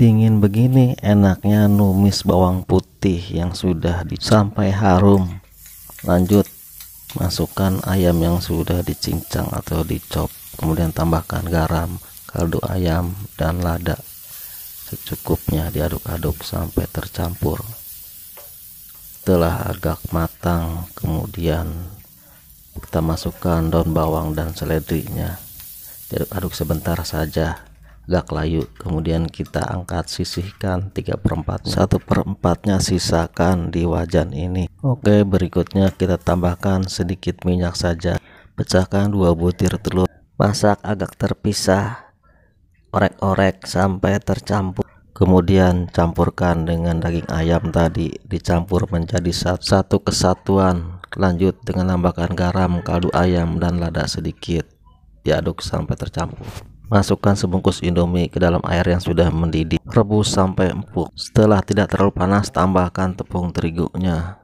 Dingin begini enaknya numis bawang putih yang sudah sampai harum. Lanjut masukkan ayam yang sudah dicincang atau dicop. Kemudian tambahkan garam, kaldu ayam dan lada. Secukupnya diaduk-aduk sampai tercampur. Setelah agak matang, kemudian kita masukkan daun bawang dan seledrinya. Diaduk-aduk sebentar saja gak layu kemudian kita angkat sisihkan 3 per 4 1 per 4 nya sisakan di wajan ini oke berikutnya kita tambahkan sedikit minyak saja pecahkan dua butir telur masak agak terpisah orek-orek sampai tercampur kemudian campurkan dengan daging ayam tadi dicampur menjadi satu kesatuan lanjut dengan tambahkan garam kaldu ayam dan lada sedikit diaduk sampai tercampur Masukkan sebungkus Indomie ke dalam air yang sudah mendidih. Rebus sampai empuk. Setelah tidak terlalu panas, tambahkan tepung terigunya.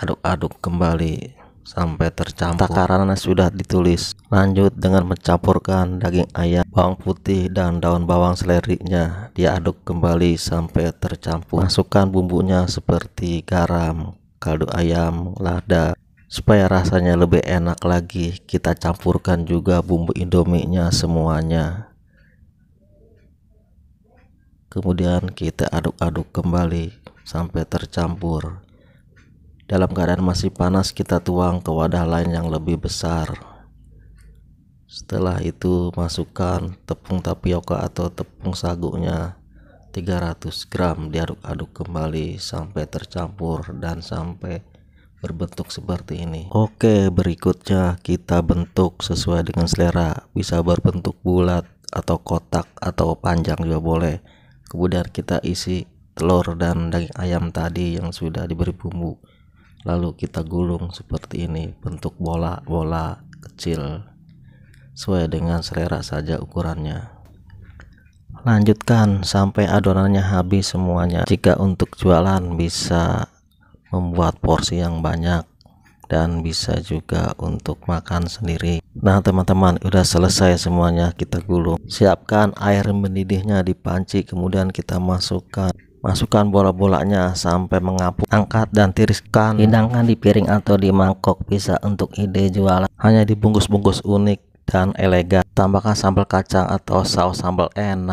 Aduk-aduk kembali sampai tercampur. Takarannya sudah ditulis. Lanjut dengan mencampurkan daging ayam, bawang putih, dan daun bawang selerinya. Diaduk kembali sampai tercampur. Masukkan bumbunya seperti garam, kaldu ayam, lada, supaya rasanya lebih enak lagi kita campurkan juga bumbu indominya semuanya kemudian kita aduk-aduk kembali sampai tercampur dalam keadaan masih panas kita tuang ke wadah lain yang lebih besar setelah itu masukkan tepung tapioka atau tepung sagunya 300 gram diaduk-aduk kembali sampai tercampur dan sampai berbentuk seperti ini oke berikutnya kita bentuk sesuai dengan selera bisa berbentuk bulat atau kotak atau panjang juga boleh kemudian kita isi telur dan daging ayam tadi yang sudah diberi bumbu lalu kita gulung seperti ini bentuk bola-bola kecil sesuai dengan selera saja ukurannya lanjutkan sampai adonannya habis semuanya jika untuk jualan bisa membuat porsi yang banyak dan bisa juga untuk makan sendiri nah teman-teman udah selesai semuanya kita gulung siapkan air mendidihnya di panci kemudian kita masukkan masukkan bola-bolanya sampai mengapung angkat dan tiriskan hidangkan di piring atau di mangkok bisa untuk ide jualan hanya dibungkus-bungkus unik dan elegan tambahkan sambal kacang atau saus sambal enak